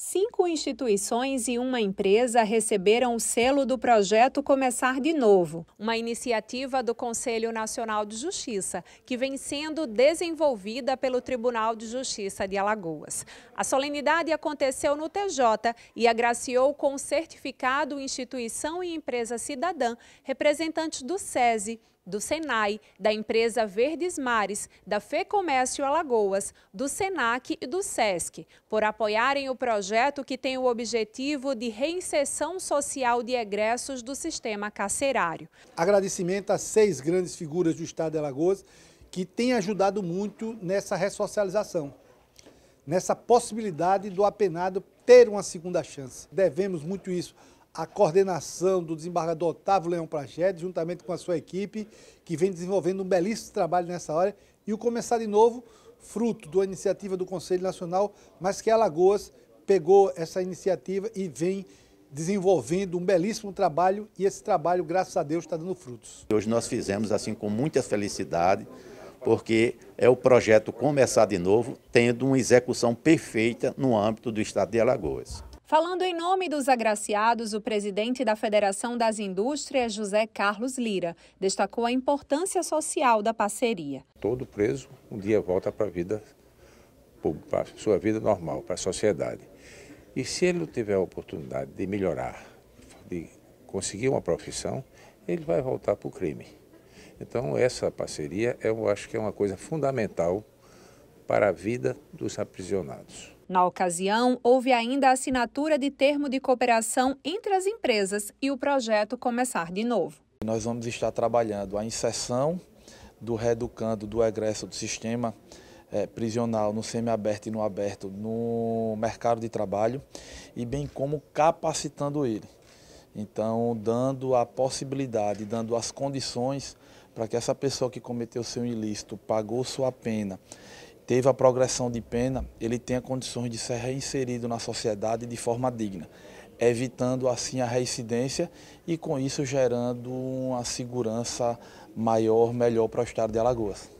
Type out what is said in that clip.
Cinco instituições e uma empresa receberam o selo do projeto Começar de Novo, uma iniciativa do Conselho Nacional de Justiça, que vem sendo desenvolvida pelo Tribunal de Justiça de Alagoas. A solenidade aconteceu no TJ e agraciou com certificado instituição e empresa cidadã representantes do SESI, do Senai, da empresa Verdes Mares, da FEComércio Alagoas, do Senac e do SESC, por apoiarem o projeto que tem o objetivo de reinserção social de egressos do sistema carcerário. Agradecimento a seis grandes figuras do Estado de Alagoas que têm ajudado muito nessa ressocialização, nessa possibilidade do apenado ter uma segunda chance. Devemos muito isso a coordenação do desembargador Otávio Leão Prachete, juntamente com a sua equipe, que vem desenvolvendo um belíssimo trabalho nessa área, e o Começar de Novo, fruto da iniciativa do Conselho Nacional, mas que Alagoas pegou essa iniciativa e vem desenvolvendo um belíssimo trabalho, e esse trabalho, graças a Deus, está dando frutos. Hoje nós fizemos, assim, com muita felicidade, porque é o projeto Começar de Novo, tendo uma execução perfeita no âmbito do Estado de Alagoas. Falando em nome dos agraciados, o presidente da Federação das Indústrias, José Carlos Lira, destacou a importância social da parceria. Todo preso um dia volta para a vida, para a sua vida normal, para a sociedade. E se ele não tiver a oportunidade de melhorar, de conseguir uma profissão, ele vai voltar para o crime. Então, essa parceria eu acho que é uma coisa fundamental para a vida dos aprisionados. Na ocasião, houve ainda a assinatura de termo de cooperação entre as empresas e o projeto começar de novo. Nós vamos estar trabalhando a inserção do reeducando do egresso do sistema é, prisional no semiaberto e no aberto no mercado de trabalho e bem como capacitando ele. Então, dando a possibilidade, dando as condições para que essa pessoa que cometeu seu ilícito, pagou sua pena teve a progressão de pena, ele tenha condições de ser reinserido na sociedade de forma digna, evitando assim a reincidência e com isso gerando uma segurança maior, melhor para o estado de Alagoas.